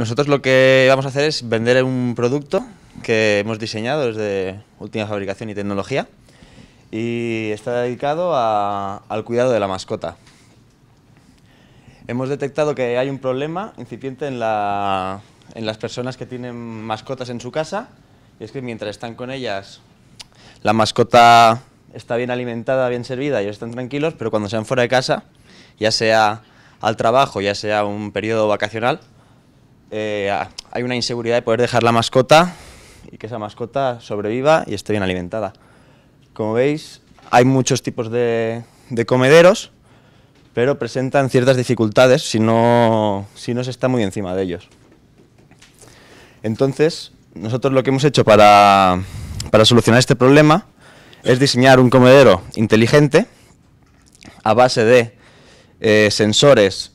nosotros lo que vamos a hacer es vender un producto que hemos diseñado desde última fabricación y tecnología y está dedicado al cuidado de la mascota. Hemos detectado que hay un problema incipiente en, las personas que tienen mascotas en su casa y es que mientras están con ellas la mascota está bien alimentada, bien servida, y están tranquilos, pero cuando sean fuera de casa, ya sea al trabajo, ya sea un periodo vacacional, eh, hay una inseguridad de poder dejar la mascota y que esa mascota sobreviva y esté bien alimentada. Como veis, hay muchos tipos de, comederos, pero presentan ciertas dificultades si no, si no se está muy encima de ellos. Entonces, nosotros lo que hemos hecho para, solucionar este problema es diseñar un comedero inteligente a base de eh, sensores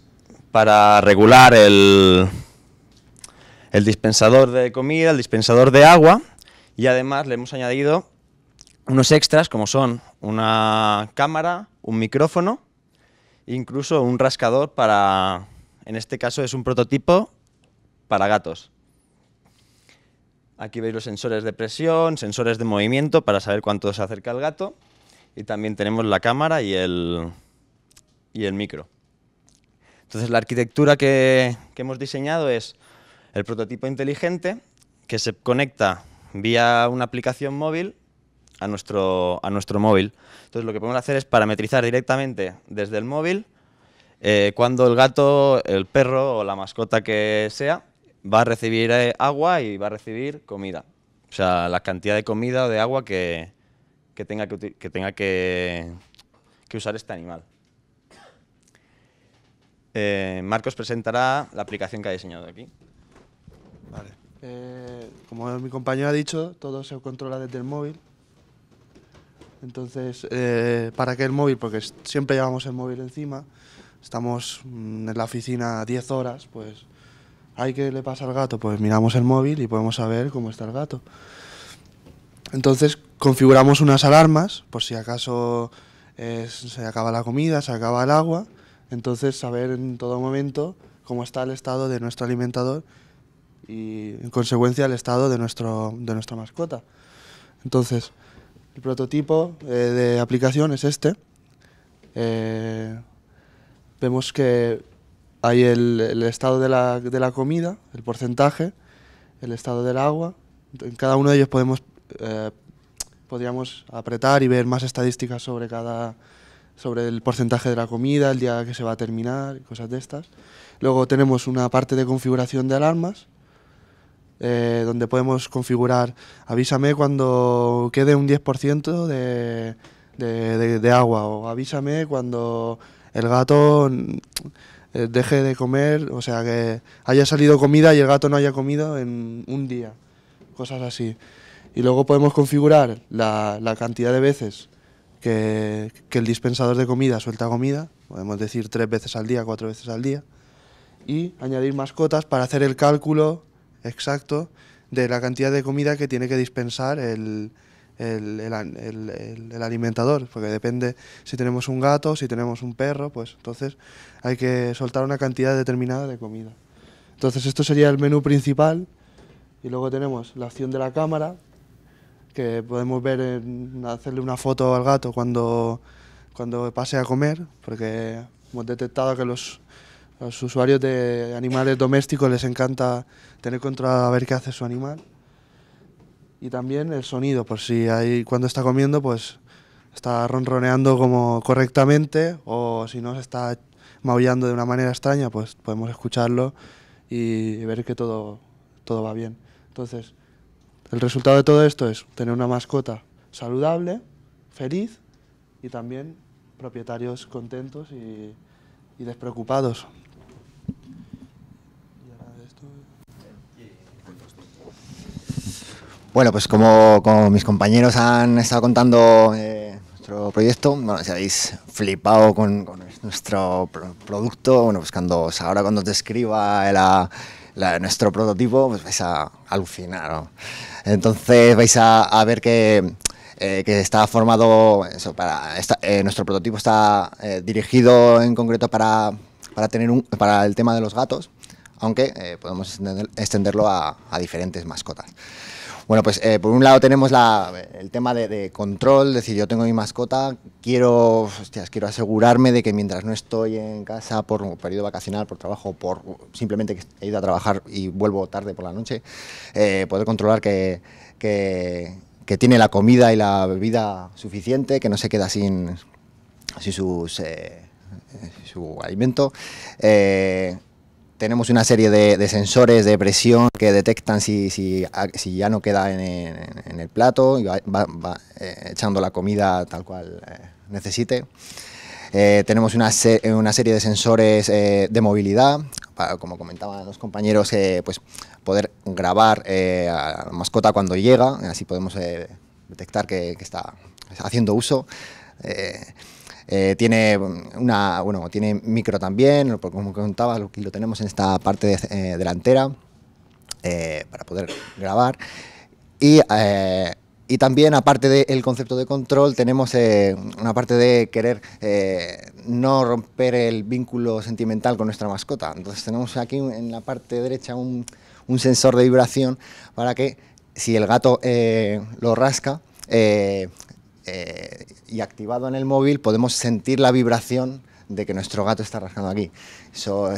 para regular el, el dispensador de comida, el dispensador de agua y además le hemos añadido unos extras como son una cámara, un micrófono, incluso un rascador para, en este caso es un prototipo para gatos. Aquí veis los sensores de presión, sensores de movimiento para saber cuánto se acerca el gato y también tenemos la cámara y el, y el micro. Entonces la arquitectura que, que hemos diseñado es el prototipo inteligente que se conecta vía una aplicación móvil a nuestro, a nuestro móvil. Entonces lo que podemos hacer es parametrizar directamente desde el móvil eh, cuando el gato, el perro o la mascota que sea va a recibir eh, agua y va a recibir comida. O sea, la cantidad de comida o de agua que, tenga, que, tenga que, usar este animal. Eh, Marcos presentará la aplicación que ha diseñado aquí. Vale. Eh, como mi compañero ha dicho, todo se controla desde el móvil. Entonces, eh, ¿para qué el móvil? Porque siempre llevamos el móvil encima. Estamos mm, en la oficina 10 horas, pues hay que le pasa al gato, pues miramos el móvil y podemos saber cómo está el gato. Entonces, configuramos unas alarmas por si acaso se acaba la comida, se acaba el agua. Entonces, saber en todo momento cómo está el estado de nuestro alimentador y en consecuencia el estado de, nuestro, de nuestra mascota. Entonces, el prototipo eh, de aplicación es este. Eh, vemos que hay el, estado de la, de la, comida, el porcentaje, el estado del agua. En cada uno de ellos podemos, eh, podríamos apretar y ver más estadísticas sobre, cada, sobre el porcentaje de la comida, el día que se va a terminar, cosas de estas. Luego tenemos una parte de configuración de alarmas, eh, donde podemos configurar, avísame cuando quede un 10% de, de, agua o avísame cuando el gato mm, eh, deje de comer, o sea, que haya salido comida y el gato no haya comido en un día, cosas así. Y luego podemos configurar la, cantidad de veces que, que el dispensador de comida suelta comida, podemos decir tres veces al día, cuatro veces al día, y añadir mascotas para hacer el cálculo exacto de la cantidad de comida que tiene que dispensar el, alimentador, porque depende si tenemos un gato, si tenemos un perro, pues entonces hay que soltar una cantidad determinada de comida. Entonces esto sería el menú principal y luego tenemos la acción de la cámara, que podemos ver, en, hacerle una foto al gato cuando, cuando pase a comer, porque hemos detectado que los, los usuarios de animales domésticos les encanta tener controlado a ver qué hace su animal y también el sonido, por si hay, cuando está comiendo, pues está ronroneando como correctamente o si no se está maullando de una manera extraña, pues podemos escucharlo y ver que todo, todo va bien. Entonces, el resultado de todo esto es tener una mascota saludable, feliz y también propietarios contentos y despreocupados. Bueno, pues como, mis compañeros han estado contando eh, nuestro proyecto, bueno, si habéis flipado con, nuestro producto, bueno, pues ahora cuando te escriba nuestro prototipo, pues vais a alucinar, Entonces vais a, ver eh, que, está formado, para eh, nuestro prototipo está dirigido en concreto para, tener para el tema de los gatos, aunque podemos extenderlo a diferentes mascotas. Bueno, pues eh, por un lado tenemos el tema de, control, es decir, yo tengo mi mascota, quiero, quiero asegurarme de que mientras no estoy en casa por un periodo vacacional, por trabajo, por simplemente que he ido a trabajar y vuelvo tarde por la noche, eh, puedo controlar que, tiene la comida y la bebida suficiente, que no se queda sin, sus, eh, su alimento tenemos una serie de, sensores de presión que detectan si, ya no queda en, el plato y va, eh, echando la comida tal cual eh, necesite. Eh, tenemos una, serie de sensores de movilidad, como comentaban los compañeros, pues poder grabar a la mascota cuando llega, así podemos detectar que, está haciendo uso. Eh, tiene una, bueno, tiene micro también, como contaba, lo, lo tenemos en esta parte eh, delantera eh, para poder grabar. Y, y también, aparte del concepto de control, tenemos una parte de querer no romper el vínculo sentimental con nuestra mascota. Entonces tenemos aquí en la parte derecha un, un sensor de vibración para que si el gato lo rasca, eh, y activado en el móvil podemos sentir la vibración de que nuestro gato está rascando aquí. Eso,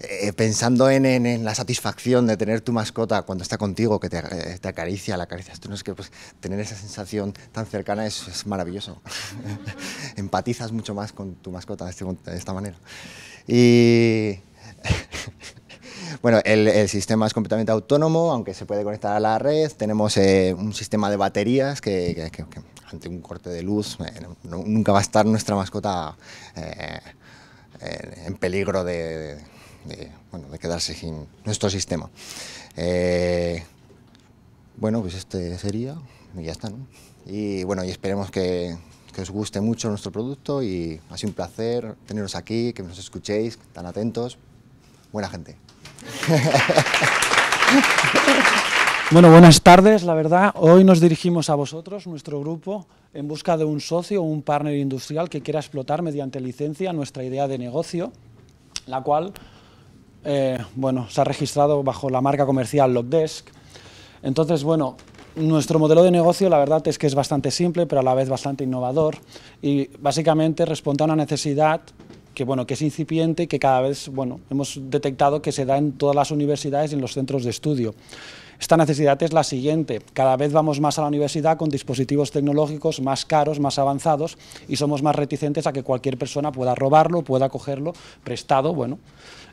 eh, pensando en, la satisfacción de tener tu mascota cuando está contigo, que te, eh, acaricia, la acaricias tú, no es que pues, tener esa sensación tan cercana es, maravilloso. Empatizas mucho más con tu mascota de, este, esta manera. Y. Bueno, el, sistema es completamente autónomo, aunque se puede conectar a la red. Tenemos un sistema de baterías que un corte de luz, eh, nunca va a estar nuestra mascota eh, eh, en peligro de, quedarse sin nuestro sistema. bueno, pues este sería y ya está. ¿no? Y bueno, y esperemos que, que, os guste mucho nuestro producto y ha sido un placer teneros aquí, que nos escuchéis, tan atentos. Buena gente. Bueno, buenas tardes. La verdad, hoy nos dirigimos a vosotros, nuestro grupo, en busca de un socio o un partner industrial que quiera explotar mediante licencia nuestra idea de negocio, la cual eh, bueno, se ha registrado bajo la marca comercial Logdesk. Entonces, bueno, nuestro modelo de negocio la verdad es que es bastante simple, pero a la vez bastante innovador y básicamente responde a una necesidad que, bueno, que es incipiente y que cada vez bueno, hemos detectado que se da en todas las universidades y en los centros de estudio. Esta necesidad es la siguiente, cada vez vamos más a la universidad con dispositivos tecnológicos más caros, más avanzados y somos más reticentes a que cualquier persona pueda robarlo, pueda cogerlo prestado, bueno,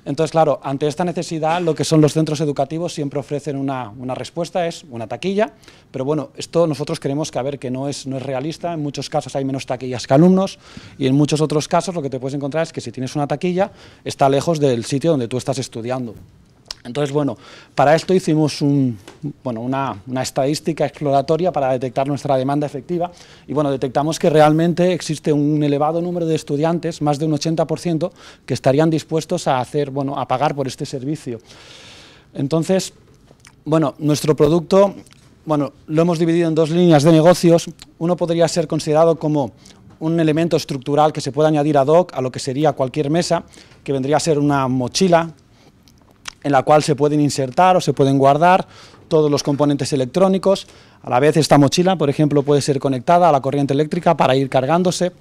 entonces, claro, ante esta necesidad, lo que son los centros educativos siempre ofrecen una, respuesta, es una taquilla, pero bueno, esto nosotros queremos que, a ver, que no es, no es realista, en muchos casos hay menos taquillas que alumnos, y en muchos otros casos lo que te puedes encontrar es que si tienes una taquilla, está lejos del sitio donde tú estás estudiando. Entonces, bueno, para esto hicimos una, estadística exploratoria para detectar nuestra demanda efectiva y bueno, detectamos que realmente existe un elevado número de estudiantes, más de un 80%, que estarían dispuestos a, hacer, a pagar por este servicio. Entonces, bueno, nuestro producto bueno, lo hemos dividido en dos líneas de negocios. Uno podría ser considerado como un elemento estructural que se puede añadir ad hoc a lo que sería cualquier mesa, que vendría a ser una mochila en la cual se pueden insertar o se pueden guardar todos los componentes electrónicos. A la vez esta mochila, por ejemplo, puede ser conectada a la corriente eléctrica para ir cargándose.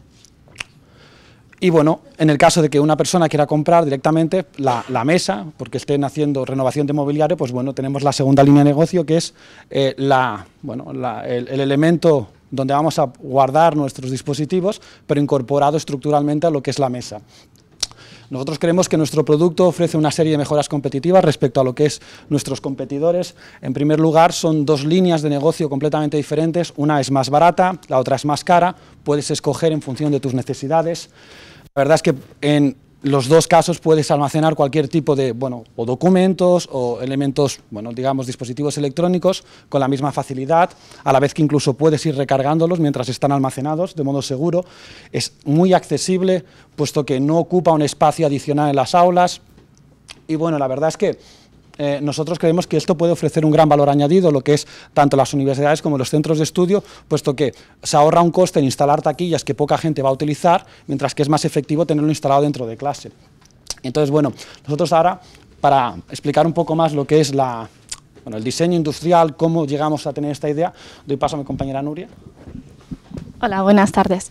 Y bueno, en el caso de que una persona quiera comprar directamente la, mesa, porque estén haciendo renovación de mobiliario, pues bueno, tenemos la segunda línea de negocio, que es eh, la, bueno, el elemento donde vamos a guardar nuestros dispositivos, pero incorporado estructuralmente a lo que es la mesa. Nosotros creemos que nuestro producto ofrece una serie de mejoras competitivas respecto a lo que es nuestros competidores. En primer lugar, son dos líneas de negocio completamente diferentes. Una es más barata, la otra es más cara. Puedes escoger en función de tus necesidades. La verdad es que en los dos casos puedes almacenar cualquier tipo de, bueno, o documentos o elementos, bueno, digamos, dispositivos electrónicos con la misma facilidad, a la vez que incluso puedes ir recargándolos mientras están almacenados de modo seguro. Es muy accesible, puesto que no ocupa un espacio adicional en las aulas. Y bueno, la verdad es que eh, nosotros creemos que esto puede ofrecer un gran valor añadido, lo que es tanto las universidades como los centros de estudio, puesto que se ahorra un coste en instalar taquillas que poca gente va a utilizar, mientras que es más efectivo tenerlo instalado dentro de clase. Entonces, bueno, nosotros ahora, para explicar un poco más lo que es el diseño industrial, cómo llegamos a tener esta idea, doy paso a mi compañera Nuria. Hola, buenas tardes.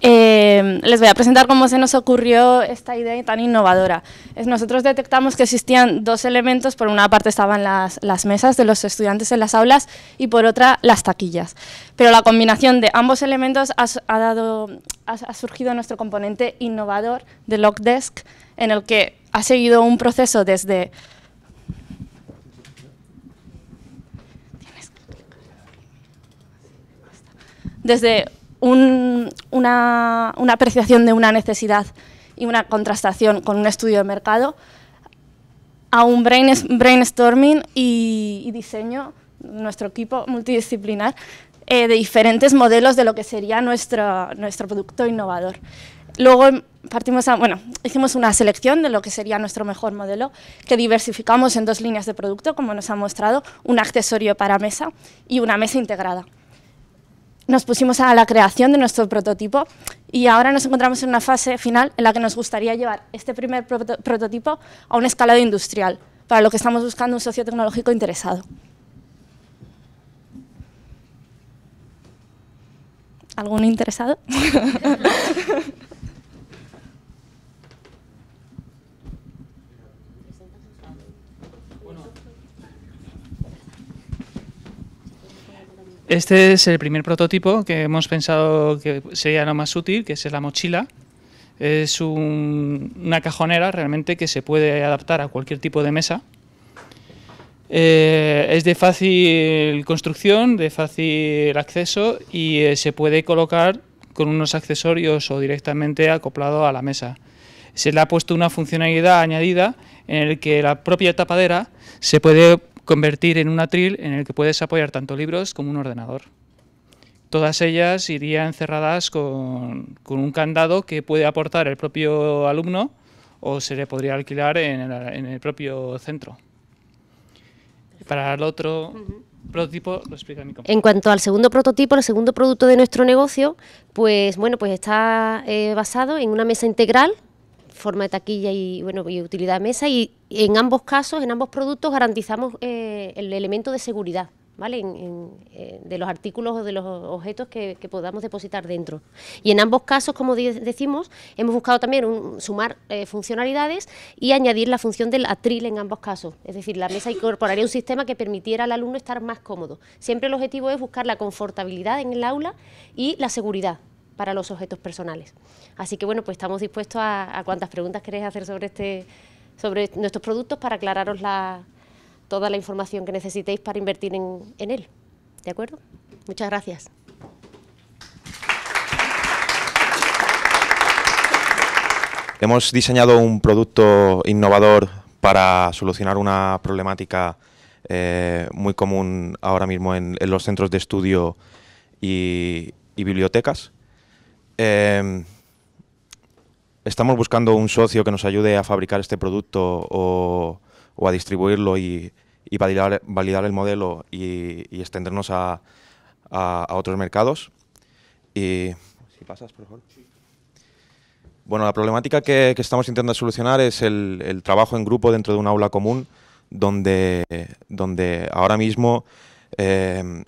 Eh, les voy a presentar cómo se nos ocurrió esta idea tan innovadora. nosotros detectamos que existían dos elementos, por una parte estaban las, mesas de los estudiantes en las aulas y por otra las taquillas. Pero la combinación de ambos elementos ha, dado, ha, surgido nuestro componente innovador de Lockdesk, en el que ha seguido un proceso desde desde una, apreciación de una necesidad y una contrastación con un estudio de mercado a un brainstorming y, diseño, nuestro equipo multidisciplinar, eh, de diferentes modelos de lo que sería nuestro, nuestro producto innovador. Luego partimos bueno, hicimos una selección de lo que sería nuestro mejor modelo, que diversificamos en dos líneas de producto, como nos ha mostrado, un accesorio para mesa y una mesa integrada nos pusimos a la creación de nuestro prototipo y ahora nos encontramos en una fase final en la que nos gustaría llevar este primer prototipo a un escalado industrial, para lo que estamos buscando un socio tecnológico interesado. ¿Algún interesado? Este es el primer prototipo que hemos pensado que sería lo más útil, que es la mochila. Es una cajonera realmente que se puede adaptar a cualquier tipo de mesa. Eh, es de fácil construcción, de fácil acceso y eh, se puede colocar con unos accesorios o directamente acoplado a la mesa. Se le ha puesto una funcionalidad añadida en el que la propia tapadera se puede convertir en un atril en el que puedes apoyar tanto libros como un ordenador. Todas ellas irían cerradas con, un candado que puede aportar el propio alumno o se le podría alquilar en el, en el propio centro. Para el otro... prototipo lo explica mi compañero. En cuanto al segundo prototipo, el segundo producto de nuestro negocio, pues bueno, pues está eh, basado en una mesa integral forma de taquilla y, bueno, y utilidad de mesa y en ambos casos, en ambos productos garantizamos eh, el elemento de seguridad. ¿Vale? Eh, de los artículos o de los objetos que, podamos depositar dentro. Y en ambos casos, como decimos, hemos buscado también sumar eh, funcionalidades y añadir la función del atril en ambos casos. Es decir, la mesa incorporaría un sistema que permitiera al alumno estar más cómodo. Siempre el objetivo es buscar la confortabilidad en el aula y la seguridad para los objetos personales. Así que bueno, pues estamos dispuestos a, cuantas preguntas queréis hacer sobre, este, sobre nuestros productos para aclararos la, toda la información que necesitéis para invertir en, él. ¿De acuerdo? Muchas gracias. Hemos diseñado un producto innovador para solucionar una problemática eh, muy común ahora mismo en, los centros de estudio y bibliotecas. Em, estamos buscando un socio que nos ayude a fabricar este producto o, a distribuirlo y, validar, el modelo y, extendernos a, otros mercados. Bueno, la problemática que, estamos intentando solucionar es el, trabajo en grupo dentro de un aula común, donde, ahora mismo em,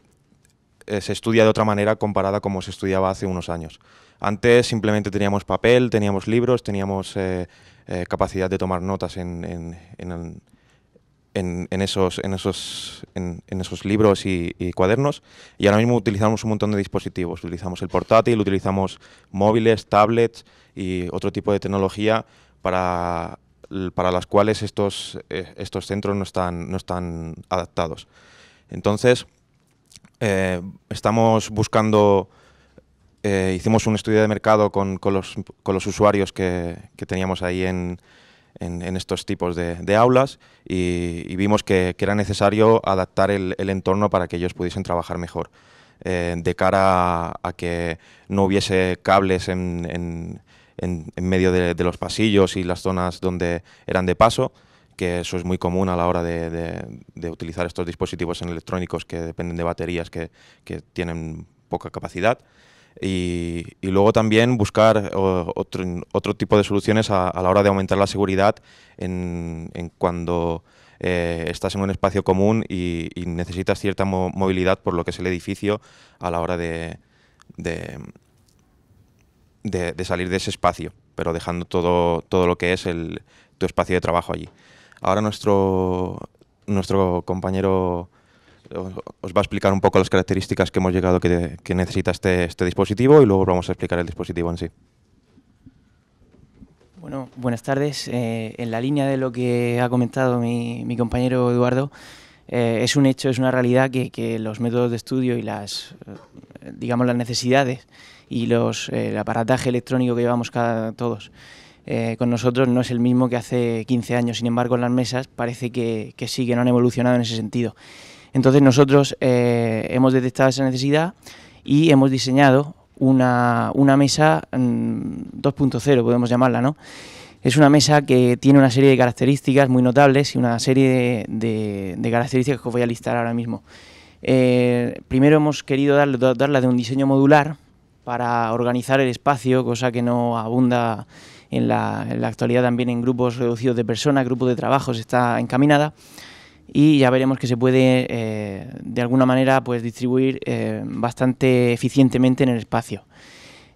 eh, se estudia de otra manera comparada como se estudiaba hace unos años. Antes simplemente teníamos papel, teníamos libros, teníamos eh, eh, capacidad de tomar notas en, esos, en, esos, en, esos libros y, cuadernos. Y ahora mismo utilizamos un montón de dispositivos. Utilizamos el portátil, utilizamos móviles, tablets y otro tipo de tecnología para, las cuales estos, eh, estos centros no están, no están adaptados. Entonces, estamos buscando eh, hicimos un estudio de mercado con, los, usuarios que, teníamos ahí en, estos tipos de, aulas y, vimos que, era necesario adaptar el, entorno para que ellos pudiesen trabajar mejor, eh, de cara a, que no hubiese cables en, medio de, los pasillos y las zonas donde eran de paso, que eso es muy común a la hora de, utilizar estos dispositivos electrónicos que dependen de baterías que tienen poca capacidad. Y, luego también buscar otro, tipo de soluciones a, la hora de aumentar la seguridad en, cuando eh, estás en un espacio común y, necesitas cierta movilidad por lo que es el edificio a la hora de, de, de salir de ese espacio, pero dejando todo, todo lo que es el, tu espacio de trabajo allí. Ahora nuestro, nuestro compañero os va a explicar un poco las características que hemos llegado que, necesita este, este, dispositivo y luego vamos a explicar el dispositivo en sí. Bueno, buenas tardes. Eh, en la línea de lo que ha comentado mi, compañero Eduardo, eh, es un hecho, es una realidad que, los métodos de estudio y las, eh, digamos, las necesidades y los, el aparataje electrónico que llevamos cada, todos con nosotros no es el mismo que hace 15 años. Sin embargo, en las mesas parece que sí, que no han evolucionado en ese sentido. Entonces nosotros eh, hemos detectado esa necesidad y hemos diseñado una, mesa 2.0, mm, podemos llamarla, ¿no? Es una mesa que tiene una serie de características muy notables y una serie de, características que voy a listar ahora mismo. Eh, primero hemos querido darle, darla de un diseño modular para organizar el espacio, cosa que no abunda en la, actualidad también en grupos reducidos de personas, grupos de trabajo, está encaminada y ya veremos que se puede eh, de alguna manera pues distribuir eh, bastante eficientemente en el espacio.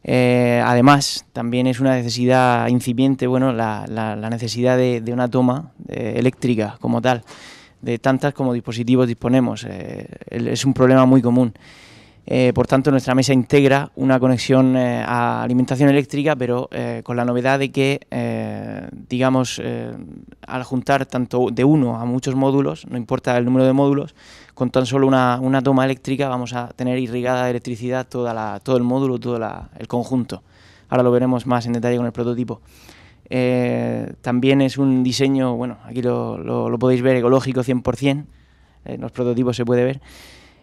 Eh, además, también es una necesidad incipiente, bueno, la, la, la necesidad de, de, una toma eléctrica como tal, de tantas como dispositivos disponemos. es un problema muy común. Eh, por tanto, nuestra mesa integra una conexión eh, a alimentación eléctrica, pero eh, con la novedad de que, digamos, al juntar tanto de uno a muchos módulos, no importa el número de módulos, con tan solo una, toma eléctrica vamos a tener irrigada de electricidad toda la, todo el módulo, todo el conjunto. Ahora lo veremos más en detalle con el prototipo. también es un diseño, bueno, aquí lo podéis ver, ecológico 100%, en los prototipos se puede ver.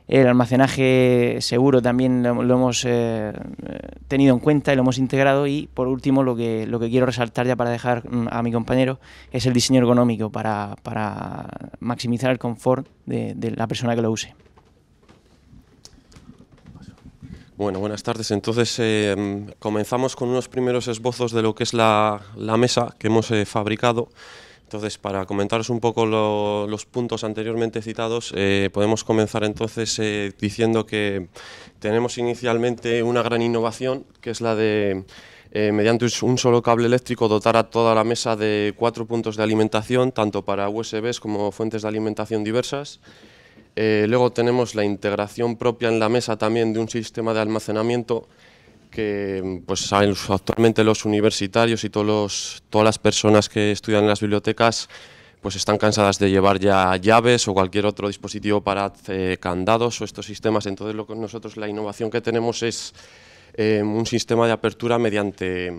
El almacenaje seguro también lo, hemos eh, tenido en cuenta y lo hemos integrado. Y por último, lo que, lo que quiero resaltar ya para dejar mm, a mi compañero es el diseño ergonómico para, maximizar el confort de, la persona que lo use. Bueno, buenas tardes. Entonces eh, mm, comenzamos con unos primeros esbozos de lo que es la, mesa que hemos eh, fabricado. Entonces, para comentaros un poco los puntos anteriormente citados, eh, podemos comenzar entonces eh, diciendo que tenemos inicialmente una gran innovación, que es la de, eh, mediante un solo cable eléctrico, dotar a toda la mesa de cuatro puntos de alimentación, tanto para USBs como fuentes de alimentación diversas. luego tenemos la integración propia en la mesa también de un sistema de almacenamiento que pues actualmente los universitarios y todos todas las personas que estudian en las bibliotecas pues están cansadas de llevar ya llaves o cualquier otro dispositivo para candados o estos sistemas. Entonces lo que nosotros la innovación que tenemos es eh, un sistema de apertura mediante,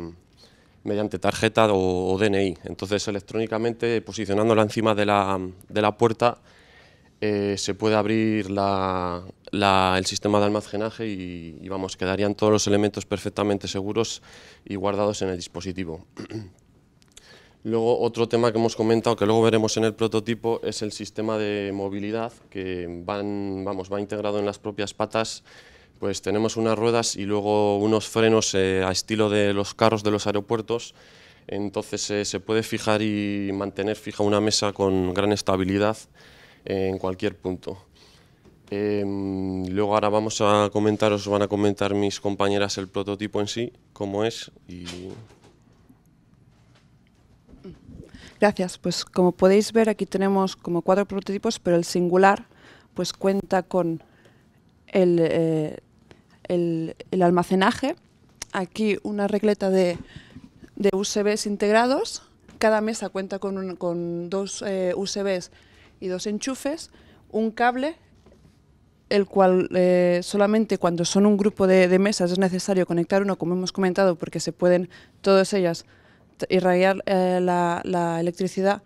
mediante tarjeta o, DNI. Entonces electrónicamente posicionándola encima de la, puerta eh, se puede abrir la, el sistema de almacenaje y, vamos, quedarían todos los elementos perfectamente seguros y guardados en el dispositivo. luego otro tema que hemos comentado, que luego veremos en el prototipo, es el sistema de movilidad que vamos, va integrado en las propias patas pues tenemos unas ruedas y luego unos frenos eh, a estilo de los carros de los aeropuertos. Entonces eh, se puede fijar y mantener fija una mesa con gran estabilidad en cualquier punto. Em, luego ahora vamos a comentar, os van a comentar mis compañeras el prototipo en sí, cómo es Gracias. Pues como podéis ver aquí tenemos como cuatro prototipos, pero el singular pues cuenta con el, eh, el, almacenaje, aquí una regleta de, de, USBs integrados, cada mesa cuenta con, con dos eh, USBs y dos enchufes, un cable el cual eh, solamente cuando son un grupo de, mesas es necesario conectar uno, como hemos comentado, porque se pueden todas ellas irradiar eh, la, electricidad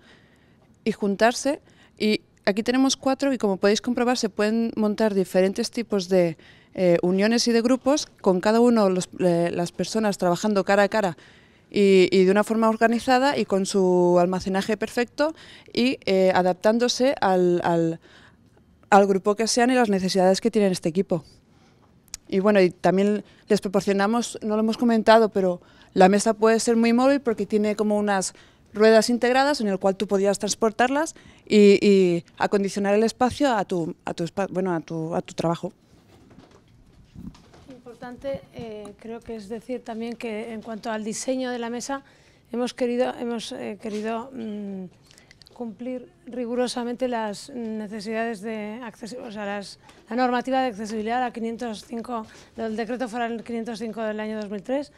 y juntarse. Y aquí tenemos cuatro y como podéis comprobar se pueden montar diferentes tipos de eh, uniones y de grupos con cada uno los, las personas trabajando cara a cara y, de una forma organizada y con su almacenaje perfecto y adaptándose al, al, al grupo que sean y las necesidades que tiene este equipo. Y bueno, y también les proporcionamos, no lo hemos comentado, pero la mesa puede ser muy móvil porque tiene como unas ruedas integradas en el cual tú podías transportarlas y, acondicionar el espacio a tu, a tu, bueno, a tu, trabajo. Importante, eh, creo que es decir también que en cuanto al diseño de la mesa, hemos querido, hemos, eh, querido mm, cumplir rigurosamente las necesidades de accesibilidad, o sea, las, la normativa de accesibilidad, a 505, del decreto 505 del año 2003,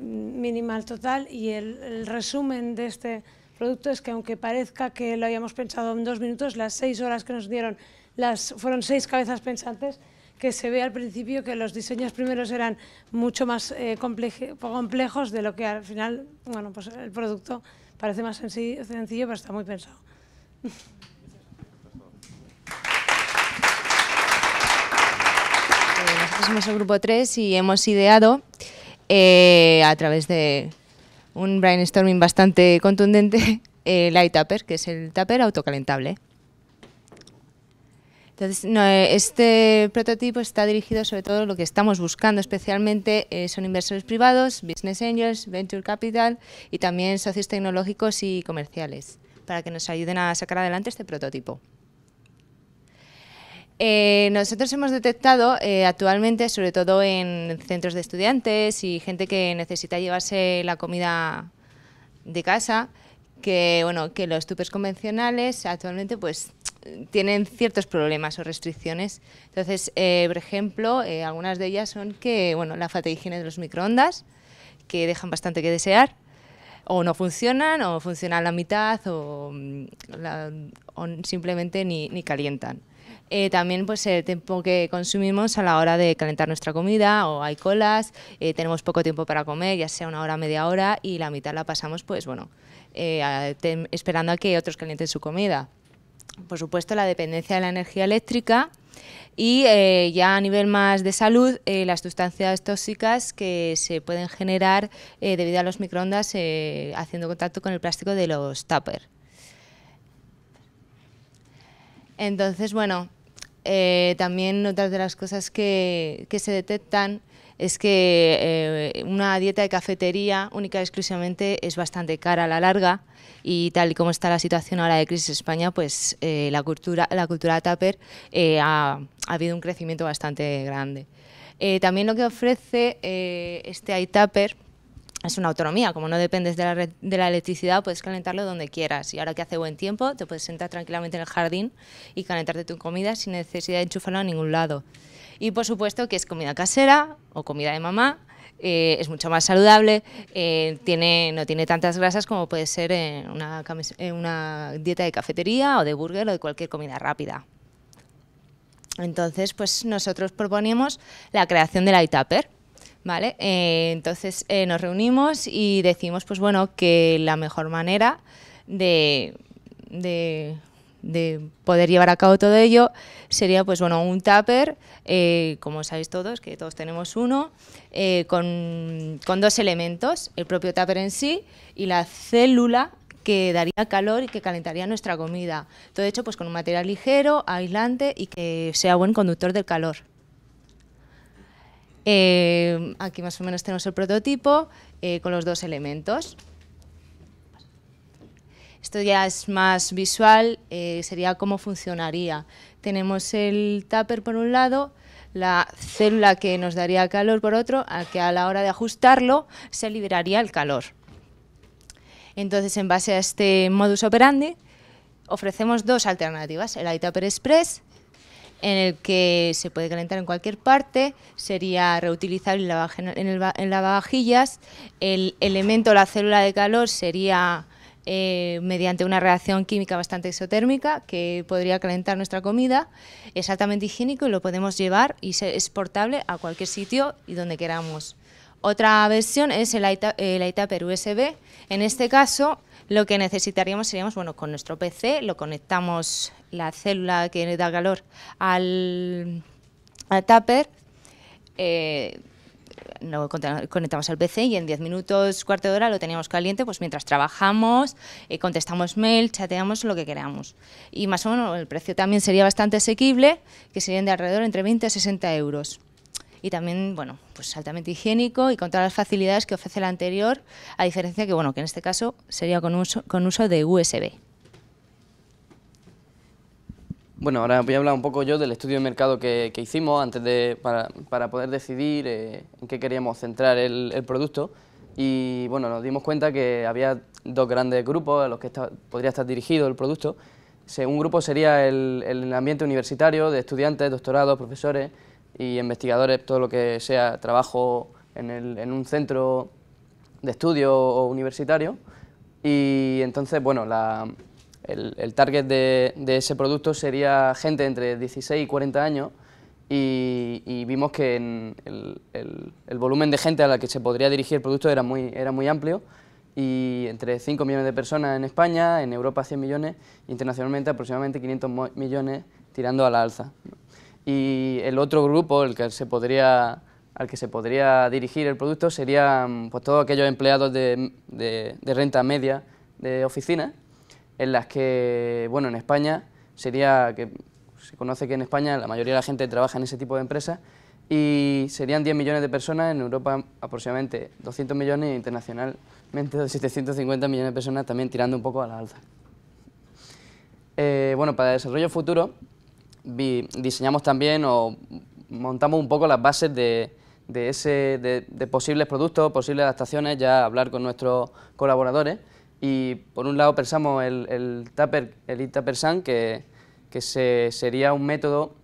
mínima mm, total, y el, resumen de este producto es que aunque parezca que lo hayamos pensado en dos minutos, las seis horas que nos dieron las, fueron seis cabezas pensantes, que se ve al principio que los diseños primeros eran mucho más eh, complejos de lo que al final, bueno, pues el producto Parece más sencillo, sencillo pero está muy pensado. Eh, nosotros somos el grupo 3 y hemos ideado eh, a través de un brainstorming bastante contundente el eh, Tupper, que es el tupper autocalentable. Entonces, no, eh, este prototipo está dirigido sobre todo a lo que estamos buscando, especialmente eh, son inversores privados, business angels, venture capital y también socios tecnológicos y comerciales, para que nos ayuden a sacar adelante este prototipo. Eh, nosotros hemos detectado actualmente, sobre todo en centros de estudiantes y gente que necesita llevarse la comida de casa, que, bueno, que los tupes convencionales actualmente pues tienen ciertos problemas o restricciones. Entonces, eh, por ejemplo, eh, algunas de ellas son que, bueno, la falta de higiene de los microondas, que dejan bastante que desear, o no funcionan, o funcionan la mitad, o, mm, simplemente ni, ni calientan. Eh, también pues el tiempo que consumimos a la hora de calentar nuestra comida o hay colas, tenemos poco tiempo para comer, ya sea una hora, media hora y la mitad la pasamos pues bueno eh, esperando a que otros calienten su comida. Por supuesto, la dependencia de la energía eléctrica y eh, ya a nivel más de salud, eh, las sustancias tóxicas que se pueden generar debido a los microondas haciendo contacto con el plástico de los tupper. Entonces, bueno, también otras de las cosas que se detectan es que eh, una dieta de cafetería única y exclusivamente es bastante cara a la larga y tal y como está la situación ahora de crisis en España, pues eh, la cultura la cultura tupper eh, ha, habido un crecimiento bastante grande. también lo que ofrece este iTupper es una autonomía, como no dependes de la, de la, electricidad, puedes calentarlo donde quieras. Y ahora que hace buen tiempo, te puedes sentar tranquilamente en el jardín y calentarte tu comida sin necesidad de enchufarlo a ningún lado. Y por supuesto que es comida casera o comida de mamá, eh, es mucho más saludable, eh, tiene, no tiene tantas grasas como puede ser en una, dieta de cafetería o de burger o de cualquier comida rápida. Entonces, pues nosotros proponemos la creación del itapper ¿Vale? Eh, entonces nos reunimos y decimos pues bueno, que la mejor manera de de poder llevar a cabo todo ello sería pues bueno un tupper, eh, como sabéis todos, que todos tenemos uno, eh, con, dos elementos, el propio tupper en sí y la célula que daría calor y que calentaría nuestra comida. Todo hecho pues con un material ligero, aislante y que sea buen conductor del calor. Eh, aquí más o menos tenemos el prototipo con los dos elementos. Esto ya es más visual, eh, sería cómo funcionaría. Tenemos el tupper por un lado, la célula que nos daría calor por otro, a que a la hora de ajustarlo se liberaría el calor. Entonces, en base a este modus operandi, ofrecemos dos alternativas. El iTupper Express, en el que se puede calentar en cualquier parte, sería reutilizable en, el lavavajillas, el elemento, la célula de calor, sería eh, mediante una reacción química bastante exotérmica que podría calentar nuestra comida. Es altamente higiénico y lo podemos llevar y es portable a cualquier sitio y donde queramos. Otra versión es el, iTupper USB. En este caso, lo que necesitaríamos seríamos, bueno, con nuestro PC lo conectamos la célula que da calor al, al eh, lo conectamos al PC y en 10 minutos, cuarto de hora lo teníamos caliente, pues mientras trabajamos, eh, contestamos mail, chateamos lo que queramos. Y más o menos el precio también sería bastante asequible, que serían de alrededor entre 20 y 60 euros. Y también, bueno, pues altamente higiénico y con todas las facilidades que ofrece la anterior, a diferencia que, bueno, que en este caso sería con con uso de USB. Bueno, ahora voy a hablar un poco yo del estudio de mercado que, hicimos antes de, para, poder decidir eh, en qué queríamos centrar el, el, producto y bueno, nos dimos cuenta que había dos grandes grupos a los que podría estar dirigido el producto. Un grupo sería el, ambiente universitario de estudiantes, doctorados, profesores y investigadores, todo lo que sea trabajo en, el, en un centro de estudio o universitario. Y entonces, bueno, la, el, el target de, de, ese producto sería gente entre 16 y 40 años y, vimos que en el, el, volumen de gente a la que se podría dirigir el producto era muy, era muy amplio y entre 5 millones de personas en España, en Europa 100 millones, internacionalmente aproximadamente 500 millones tirando a la alza. Y el otro grupo el que se podría, al que se podría dirigir el producto serían pues, todos aquellos empleados de, de, de renta media de oficinas en las que, bueno, en España sería que se conoce que en España la mayoría de la gente trabaja en ese tipo de empresas y serían 10 millones de personas, en Europa aproximadamente 200 millones y internacionalmente 750 millones de personas también tirando un poco a la alza. Eh, bueno, para desarrollo futuro diseñamos también o montamos un poco las bases de, de, de posibles productos, posibles adaptaciones, ya hablar con nuestros colaboradores y por un lado pensamos el, el tupper, el sun, que, que se, sería un método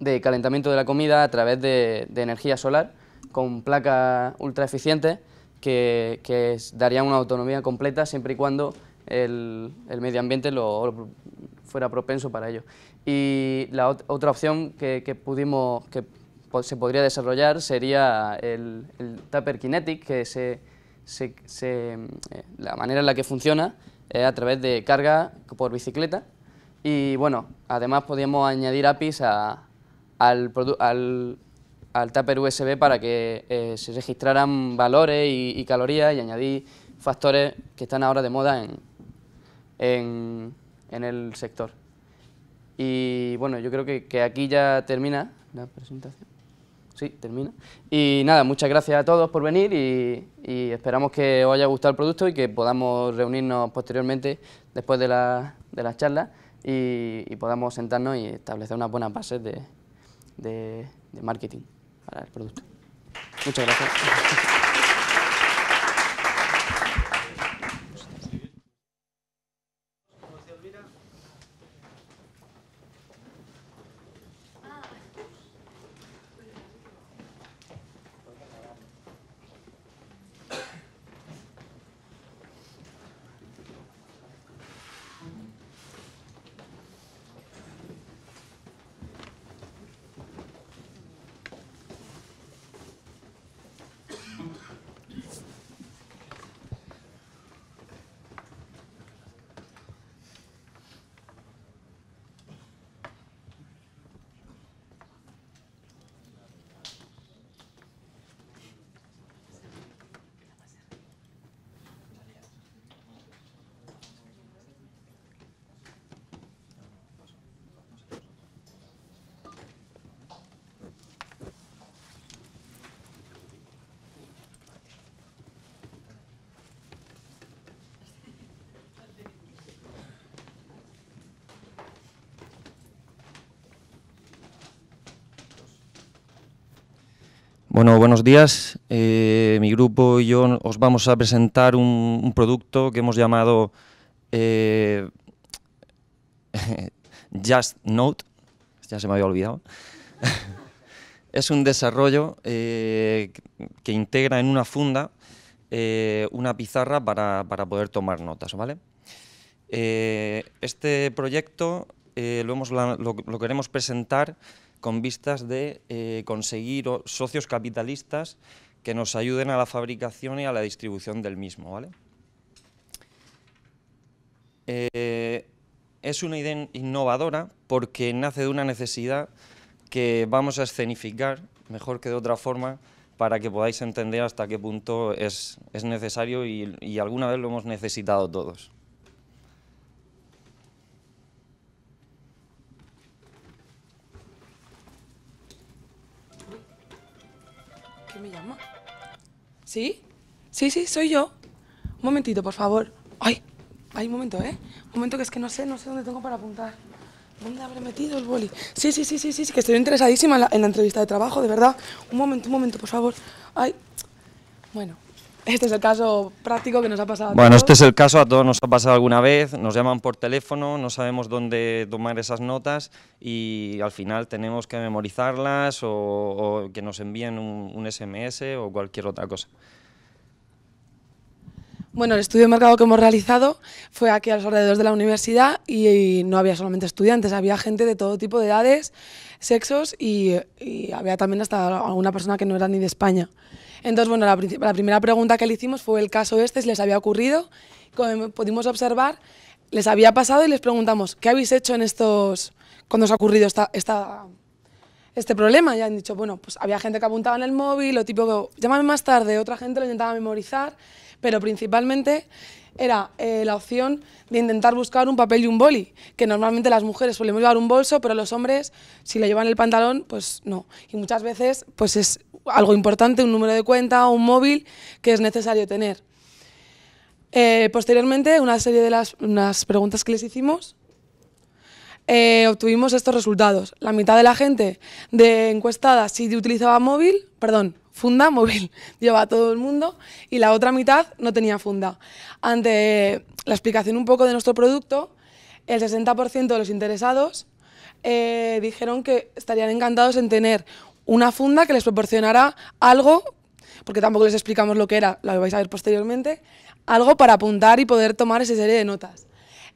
de calentamiento de la comida a través de, de energía solar con placas ultra eficientes que, que, darían una autonomía completa siempre y cuando el, el medio ambiente lo, fuera propenso para ello. Y la otra opción que, que pudimos, que se podría desarrollar sería el, el Tupper Kinetic, que se, se, eh, la manera en la que funciona es a través de carga por bicicleta y bueno, además podíamos añadir APIs a, al, al, Tupper USB para que eh, se registraran valores y, calorías y añadir factores que están ahora de moda en, en, en el sector. Y bueno, yo creo que, que aquí ya termina la presentación. Sí, termina. Y nada, muchas gracias a todos por venir y, esperamos que os haya gustado el producto y que podamos reunirnos posteriormente después de las de la charlas y, podamos sentarnos y establecer unas buenas bases de, de marketing para el producto. Muchas gracias. Bueno, buenos días. Eh, mi grupo y yo os vamos a presentar un, producto que hemos llamado eh, Just Note. Ya se me había olvidado. es un desarrollo eh, que integra en una funda una pizarra para, poder tomar notas, ¿vale? este proyecto lo queremos presentar con vistas de eh, conseguir socios capitalistas que nos ayuden a la fabricación y a la distribución del mismo. ¿vale? Eh, es una idea innovadora porque nace de una necesidad que vamos a escenificar mejor que de otra forma para que podáis entender hasta qué punto es, necesario y alguna vez lo hemos necesitado todos. ¿Qué me llama? ¿Sí? Sí, sí, soy yo. Un momentito, por favor. Ay, ay, un momento, ¿eh? Un momento que es que no sé, no sé dónde tengo para apuntar. ¿Dónde habré metido el boli? Sí, sí, sí, sí, sí, que estoy interesadísima en la entrevista de trabajo, de verdad. Un momento, un momento, por favor. Ay, bueno. Este es el caso práctico que nos ha pasado. A bueno, este es el caso, a todos nos ha pasado alguna vez, nos llaman por teléfono, no sabemos dónde tomar esas notas y al final tenemos que memorizarlas o, que nos envíen un, SMS o cualquier otra cosa. Bueno, el estudio de mercado que hemos realizado fue aquí a los alrededores de la universidad y, no había solamente estudiantes, había gente de todo tipo de edades, sexos y, y había también hasta alguna persona que no era ni de España. Entonces, bueno, la, primera pregunta que le hicimos fue el caso este, si les había ocurrido. Como pudimos observar, les había pasado y les preguntamos, ¿qué habéis hecho en estos, cuando os ha ocurrido este problema? Y han dicho, bueno, pues había gente que apuntaba en el móvil, o tipo, llámame más tarde, otra gente lo intentaba memorizar pero principalmente era eh, la opción de intentar buscar un papel y un boli, que normalmente las mujeres suelen llevar un bolso, pero los hombres, si lo llevan el pantalón, pues no. Y muchas veces pues es algo importante, un número de cuenta o un móvil que es necesario tener. Eh, posteriormente, una serie de las unas preguntas que les hicimos, eh, obtuvimos estos resultados. La mitad de la gente de encuestada sí utilizaba móvil, perdón, funda móvil, lleva a todo el mundo, y la otra mitad no tenía funda. Ante la explicación un poco de nuestro producto, el 60% de los interesados eh, dijeron que estarían encantados en tener una funda que les proporcionara algo, porque tampoco les explicamos lo que era, lo vais a ver posteriormente, algo para apuntar y poder tomar esa serie de notas.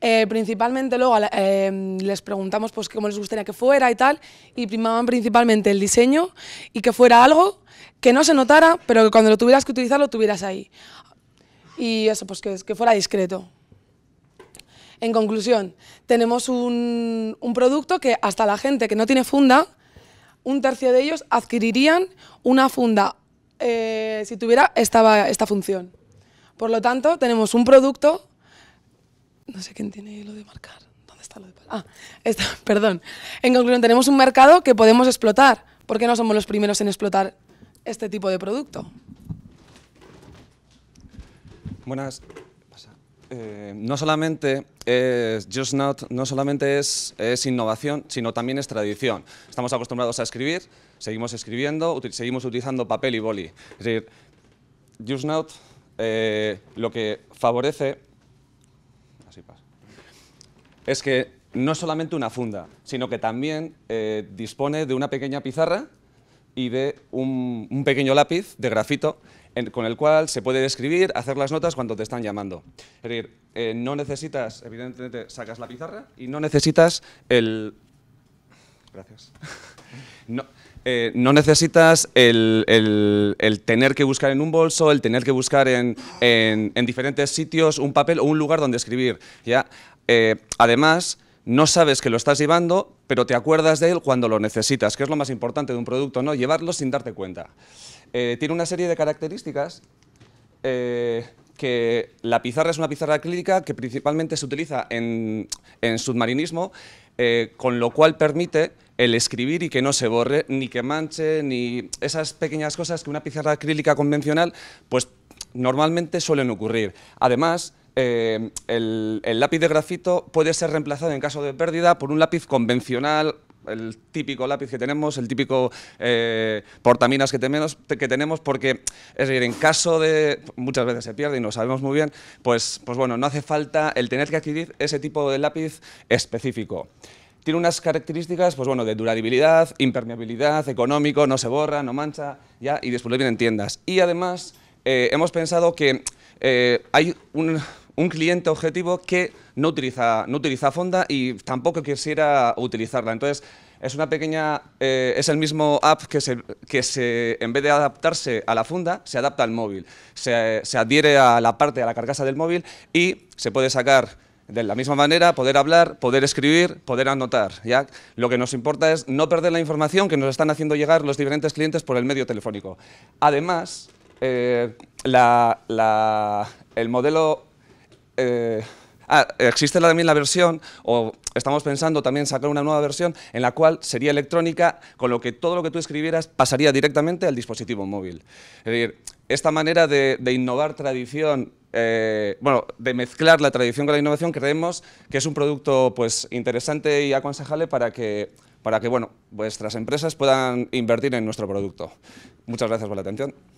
Eh, principalmente luego eh, les preguntamos pues cómo les gustaría que fuera y tal, y primaban principalmente el diseño y que fuera algo que no se notara, pero que cuando lo tuvieras que utilizar lo tuvieras ahí. Y eso, pues que, que fuera discreto. En conclusión, tenemos un, producto que hasta la gente que no tiene funda, un tercio de ellos adquirirían una funda eh, si tuviera esta función. Por lo tanto, tenemos un producto no sé quién tiene lo de marcar. ¿Dónde está lo de Ah, está, perdón. En conclusión, tenemos un mercado que podemos explotar. ¿Por qué no somos los primeros en explotar este tipo de producto? Buenas. Eh, no solamente es Just no solamente es, innovación, sino también es tradición. Estamos acostumbrados a escribir, seguimos escribiendo, seguimos utilizando papel y boli. Es decir, Just Note eh, lo que favorece es que no es solamente una funda, sino que también eh, dispone de una pequeña pizarra y de un, pequeño lápiz de grafito con el cual se puede escribir, hacer las notas cuando te están llamando. Es decir, eh, no necesitas, evidentemente, sacas la pizarra y no necesitas el... Gracias. No, eh, no necesitas el, tener que buscar en un bolso, el tener que buscar en, en, en, diferentes sitios un papel o un lugar donde escribir. ¿ya? Eh, además, no sabes que lo estás llevando, pero te acuerdas de él cuando lo necesitas, que es lo más importante de un producto, ¿no? Llevarlo sin darte cuenta. Eh, tiene una serie de características eh, que la pizarra es una pizarra acrílica que principalmente se utiliza en, submarinismo, con lo cual permite el escribir y que no se borre, ni que manche, ni esas pequeñas cosas que una pizarra acrílica convencional, pues normalmente suelen ocurrir. Además, eh, el, lápiz de grafito puede ser reemplazado en caso de pérdida por un lápiz convencional, el típico lápiz que tenemos, el típico eh, portaminas que tenemos, porque es decir, en caso de, muchas veces se pierde y no sabemos muy bien, pues, pues bueno, no hace falta el tener que adquirir ese tipo de lápiz específico tiene unas características pues bueno, de durabilidad, impermeabilidad, económico, no se borra, no mancha, ya, y disponible en tiendas. Y además eh, hemos pensado que eh, hay un, cliente objetivo que no utiliza, no utiliza Fonda y tampoco quisiera utilizarla. Entonces, es una pequeña, eh, es el mismo app que se, que se, en vez de adaptarse a la funda, se adapta al móvil, se, se adhiere a la parte, a la carcasa del móvil y se puede sacar de la misma manera, poder hablar, poder escribir, poder anotar. ¿ya? Lo que nos importa es no perder la información que nos están haciendo llegar los diferentes clientes por el medio telefónico. Además, eh, el modelo... Eh, ah, existe también la versión, o estamos pensando también sacar una nueva versión, en la cual sería electrónica, con lo que todo lo que tú escribieras pasaría directamente al dispositivo móvil. Es decir, esta manera de, innovar tradición eh, bueno, de mezclar la tradición con la innovación, creemos que es un producto pues, interesante y aconsejable para que, para que bueno, vuestras empresas puedan invertir en nuestro producto. Muchas gracias por la atención.